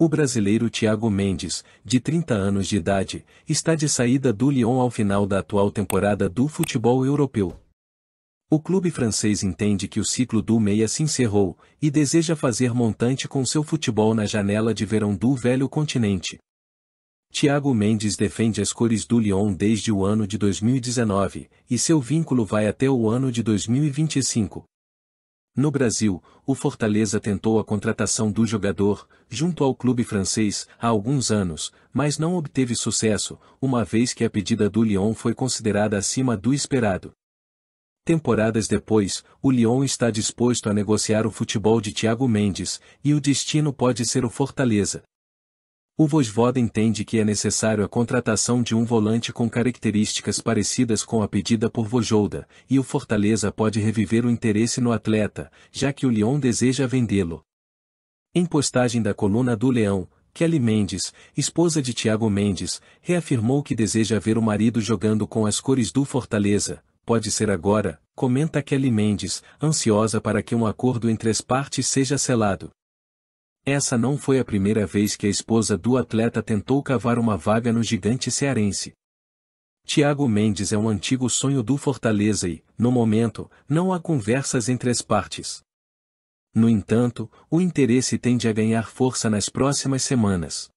O brasileiro Thiago Mendes, de 30 anos de idade, está de saída do Lyon ao final da atual temporada do futebol europeu. O clube francês entende que o ciclo do meia se encerrou e deseja fazer montante com seu futebol na janela de verão do velho continente. Thiago Mendes defende as cores do Lyon desde o ano de 2019 e seu vínculo vai até o ano de 2025. No Brasil, o Fortaleza tentou a contratação do jogador, junto ao clube francês, há alguns anos, mas não obteve sucesso, uma vez que a pedida do Lyon foi considerada acima do esperado. Temporadas depois, o Lyon está disposto a negociar o futebol de Thiago Mendes, e o destino pode ser o Fortaleza. O Vojvoda entende que é necessário a contratação de um volante com características parecidas com a pedida por Vojolda, e o Fortaleza pode reviver o interesse no atleta, já que o Leão deseja vendê-lo. Em postagem da coluna do Leão, Kelly Mendes, esposa de Thiago Mendes, reafirmou que deseja ver o marido jogando com as cores do Fortaleza. Pode ser agora, comenta Kelly Mendes, ansiosa para que um acordo entre as partes seja selado. Essa não foi a primeira vez que a esposa do atleta tentou cavar uma vaga no gigante cearense. Tiago Mendes é um antigo sonho do Fortaleza e, no momento, não há conversas entre as partes. No entanto, o interesse tende a ganhar força nas próximas semanas.